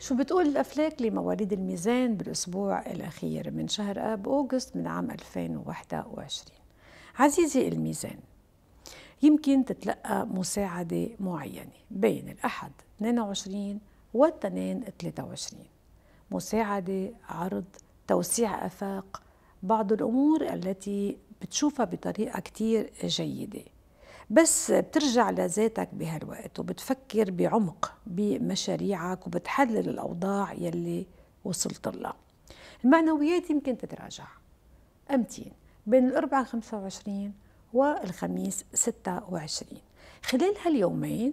شو بتقول الأفلاك لمواليد الميزان بالأسبوع الأخير من شهر آب أوغست من عام 2021 عزيزي الميزان يمكن تتلقى مساعدة معينة بين الأحد 22 والاثنين 23 مساعدة عرض توسيع أفاق بعض الأمور التي بتشوفها بطريقة كتير جيدة بس بترجع لذاتك بهالوقت وبتفكر بعمق بمشاريعك وبتحلل الأوضاع يلي وصلت لها المعنويات يمكن تتراجع أمتين بين الاربعاء 25 والخميس 26 خلال هاليومين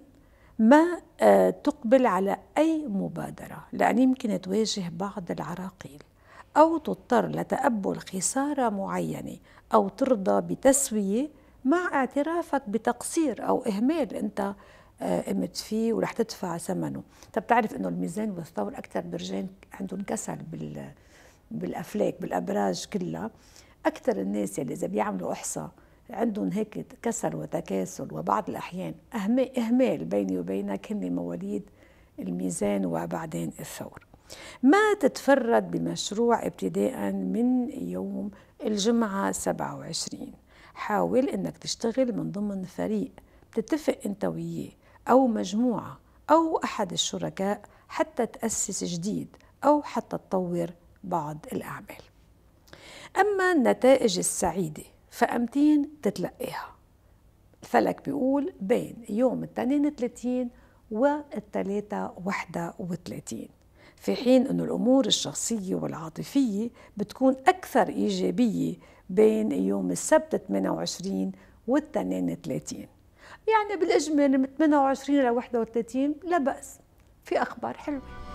ما آه، تقبل على أي مبادرة لأن يمكن تواجه بعض العراقيل أو تضطر لتقبل خسارة معينة أو ترضى بتسوية مع اعترافك بتقصير أو إهمال أنت آه، قمت فيه ورح تدفع ثمنه طب بتعرف أنه الميزان والثور أكثر برجين عندهم كسل بال بالأفلاك بالأبراج كلها أكثر الناس اللي إذا بيعملوا إحصاء عندهم هيك كسل وتكاسل وبعض الأحيان إهمال بيني وبينك هن مواليد الميزان وبعدين الثور ما تتفرد بمشروع ابتداء من يوم الجمعة 27 حاول انك تشتغل من ضمن فريق بتتفق انت وياه او مجموعه او احد الشركاء حتى تاسس جديد او حتى تطور بعض الاعمال اما النتائج السعيده فامتين تتلقيها الفلك بيقول بين يوم التنين 30 والتلاتة 31 في حين أن الأمور الشخصية والعاطفية بتكون أكثر إيجابية بين يوم السبت 28 والتنين 30 يعني بالإجمال من 28 ل 31 لا بأس في أخبار حلوة